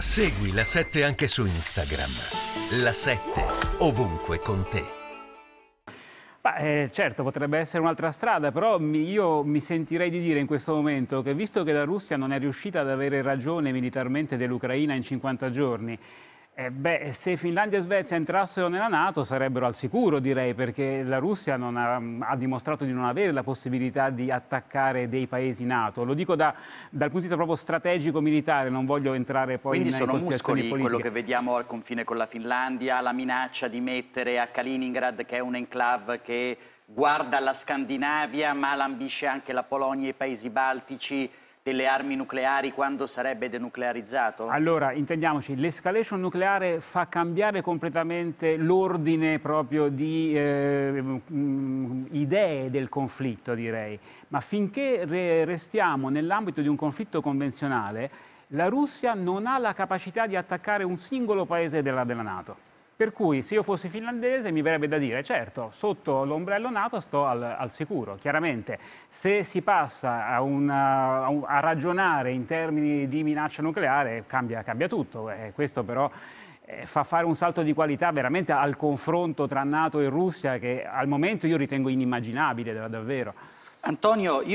Segui la 7 anche su Instagram. La 7 ovunque con te. Beh, eh, certo, potrebbe essere un'altra strada, però io mi sentirei di dire in questo momento che visto che la Russia non è riuscita ad avere ragione militarmente dell'Ucraina in 50 giorni eh beh, se Finlandia e Svezia entrassero nella Nato sarebbero al sicuro, direi, perché la Russia ha, ha, dimostrato di non avere la possibilità di attaccare dei paesi Nato. Lo dico da, dal punto di vista proprio strategico-militare, non voglio entrare poi Quindi in sono muscoli politiche. quello che vediamo al confine con la Finlandia, la minaccia di mettere a Kaliningrad, che è un enclave che guarda la Scandinavia, ma l'ambisce anche la Polonia e i paesi baltici delle armi nucleari quando sarebbe denuclearizzato? Allora, intendiamoci, l'escalation nucleare fa cambiare completamente l'ordine proprio di eh, idee del conflitto, direi. Ma finché re restiamo nell'ambito di un conflitto convenzionale, la Russia non ha la capacità di attaccare un singolo paese della, della Nato. Per cui se io fossi finlandese mi verrebbe da dire, certo, sotto l'ombrello NATO sto al, al sicuro. Chiaramente se si passa a, una, a, ragionare in termini di minaccia nucleare cambia, cambia tutto. Eh, questo però eh, fa fare un salto di qualità veramente al confronto tra Nato e Russia che al momento io ritengo inimmaginabile davvero. Antonio, io...